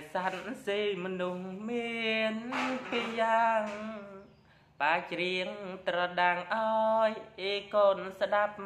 សត្វសេមនុស្សមានពីយ៉ាងបាច្រៀងត្រដាងអោយអេកូនស្ដាប់